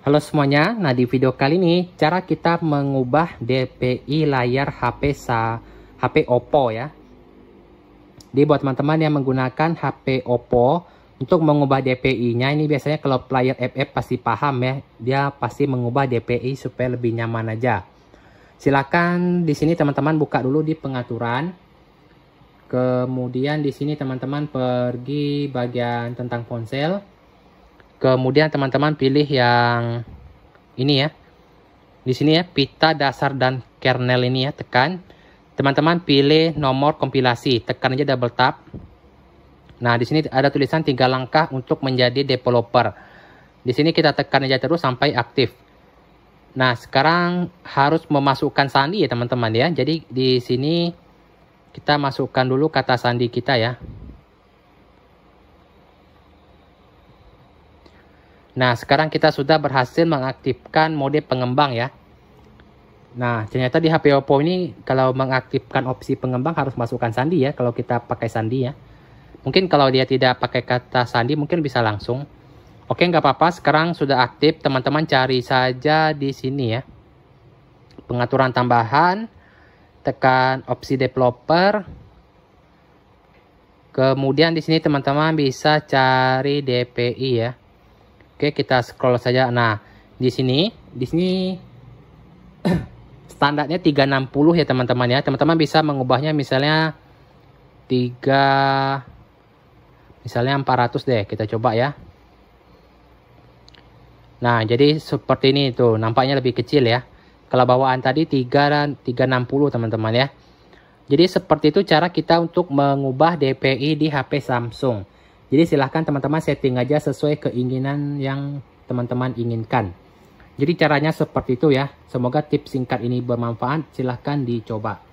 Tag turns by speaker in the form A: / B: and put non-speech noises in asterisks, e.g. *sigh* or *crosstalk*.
A: Halo semuanya, nah di video kali ini cara kita mengubah DPI layar HP sa HP Oppo ya. Jadi buat teman-teman yang menggunakan HP Oppo untuk mengubah DPI-nya ini biasanya kalau player FF pasti paham ya, dia pasti mengubah DPI supaya lebih nyaman aja. Silakan di sini teman-teman buka dulu di pengaturan. Kemudian di sini teman-teman pergi bagian tentang ponsel Kemudian teman-teman pilih yang ini ya. Di sini ya, pita dasar dan kernel ini ya, tekan. Teman-teman pilih nomor kompilasi, tekan aja double tap. Nah, di sini ada tulisan tiga langkah untuk menjadi developer. Di sini kita tekan aja terus sampai aktif. Nah, sekarang harus memasukkan sandi ya teman-teman ya. Jadi di sini kita masukkan dulu kata sandi kita ya. Nah, sekarang kita sudah berhasil mengaktifkan mode pengembang ya. Nah, ternyata di HP Oppo ini kalau mengaktifkan opsi pengembang harus masukkan sandi ya kalau kita pakai sandi ya. Mungkin kalau dia tidak pakai kata sandi mungkin bisa langsung. Oke, nggak apa-apa. Sekarang sudah aktif. Teman-teman cari saja di sini ya. Pengaturan tambahan. Tekan opsi developer. Kemudian di sini teman-teman bisa cari DPI ya. Oke, kita scroll saja. Nah, di sini, di sini *clears throat* standarnya 360 ya teman-teman ya. Teman-teman bisa mengubahnya misalnya 3 misalnya 400 deh, kita coba ya. Nah, jadi seperti ini tuh, nampaknya lebih kecil ya. Kalau bawaan tadi 3 360 teman-teman ya. Jadi seperti itu cara kita untuk mengubah DPI di HP Samsung. Jadi silahkan teman-teman setting aja sesuai keinginan yang teman-teman inginkan. Jadi caranya seperti itu ya. Semoga tips singkat ini bermanfaat. Silahkan dicoba.